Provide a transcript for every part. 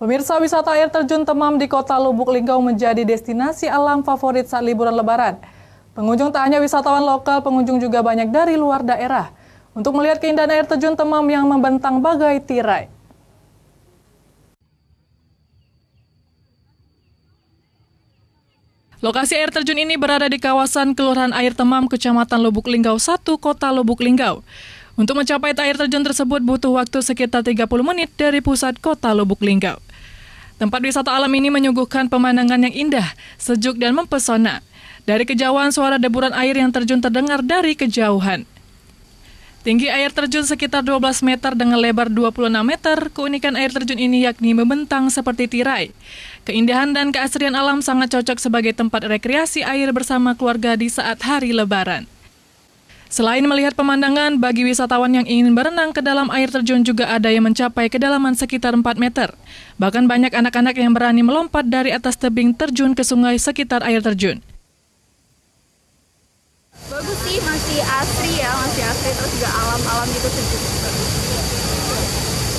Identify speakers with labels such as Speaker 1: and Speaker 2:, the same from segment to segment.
Speaker 1: Pemirsa wisata air terjun Temam di kota Lubuk Linggau menjadi destinasi alam favorit saat liburan lebaran. Pengunjung tak hanya wisatawan lokal, pengunjung juga banyak dari luar daerah untuk melihat keindahan air terjun Temam yang membentang bagai tirai. Lokasi air terjun ini berada di kawasan Kelurahan Air Temam, Kecamatan Lubuk Linggau 1, Kota Lubuk Linggau. Untuk mencapai air terjun tersebut butuh waktu sekitar 30 menit dari pusat kota Lubuk Linggau. Tempat wisata alam ini menyuguhkan pemandangan yang indah, sejuk dan mempesona. Dari kejauhan suara deburan air yang terjun terdengar dari kejauhan. Tinggi air terjun sekitar 12 meter dengan lebar 26 meter, keunikan air terjun ini yakni membentang seperti tirai. Keindahan dan keasrian alam sangat cocok sebagai tempat rekreasi air bersama keluarga di saat hari lebaran. Selain melihat pemandangan, bagi wisatawan yang ingin berenang ke dalam air terjun juga ada yang mencapai kedalaman sekitar 4 meter. Bahkan banyak anak-anak yang berani melompat dari atas tebing terjun ke sungai sekitar air terjun. Bagus sih, masih asri ya, masih asri terus juga alam-alam gitu sejuk.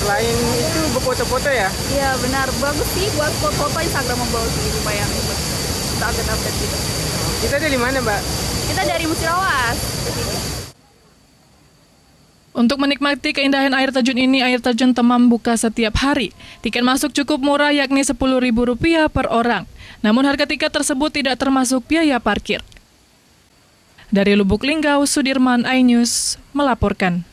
Speaker 1: Selain itu berfoto-foto ya? Iya benar, bagus sih buat foto-foto sendiri, bayangin lumayan update-update gitu. Kita ada di mana, Mbak? Kita dari Musirawas. Untuk menikmati keindahan air terjun ini, air terjun Temam buka setiap hari. Tiket masuk cukup murah yakni Rp10.000 per orang. Namun harga tiket tersebut tidak termasuk biaya parkir. Dari Lubuk Linggau, Sudirman iNews melaporkan.